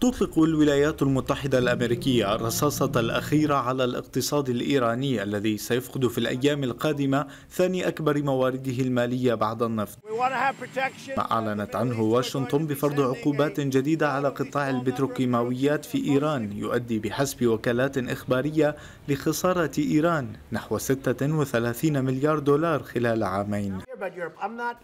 تطلق الولايات المتحدة الأمريكية الرصاصة الأخيرة على الاقتصاد الإيراني الذي سيفقد في الأيام القادمة ثاني أكبر موارده المالية بعد النفط ما أعلنت عنه واشنطن بفرض عقوبات جديدة على قطاع البتروكيماويات في إيران يؤدي بحسب وكالات إخبارية لخسارة إيران نحو 36 مليار دولار خلال عامين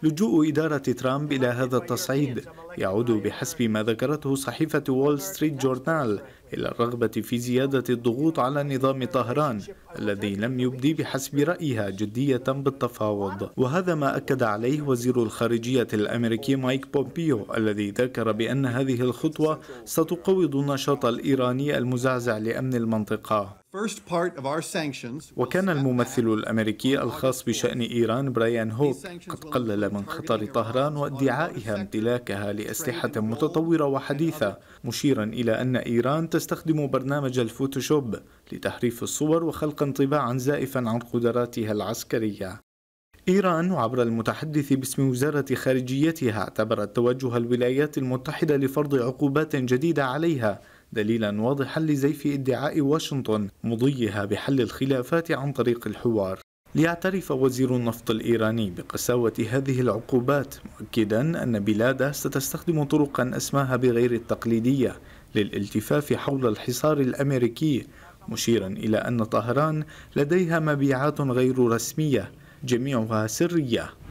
لجوء إدارة ترامب إلى هذا التصعيد يعود بحسب ما ذكرته صحيفة وول ستريت جورنال إلى الرغبة في زيادة الضغوط على نظام طهران الذي لم يبدي بحسب رأيها جدية بالتفاوض وهذا ما أكد عليه وزير الخارجية الأمريكي مايك بومبيو الذي ذكر بأن هذه الخطوة ستقوض النشاط الإيراني المزعزع لأمن المنطقة وكان الممثل الأمريكي الخاص بشأن إيران برايان هوك قد قلل من خطر طهران وادعائها امتلاكها لأسلحة متطورة وحديثة مشيرا إلى أن إيران تستخدم برنامج الفوتوشوب لتحريف الصور وخلق انطباعا زائفا عن قدراتها العسكرية إيران عبر المتحدث باسم وزارة خارجيتها اعتبرت توجه الولايات المتحدة لفرض عقوبات جديدة عليها دليلا واضحا لزيف ادعاء واشنطن مضيها بحل الخلافات عن طريق الحوار ليعترف وزير النفط الإيراني بقساوة هذه العقوبات مؤكدا أن بلاده ستستخدم طرقا أسماها بغير التقليدية للالتفاف حول الحصار الأمريكي مشيرا إلى أن طهران لديها مبيعات غير رسمية جميعها سرية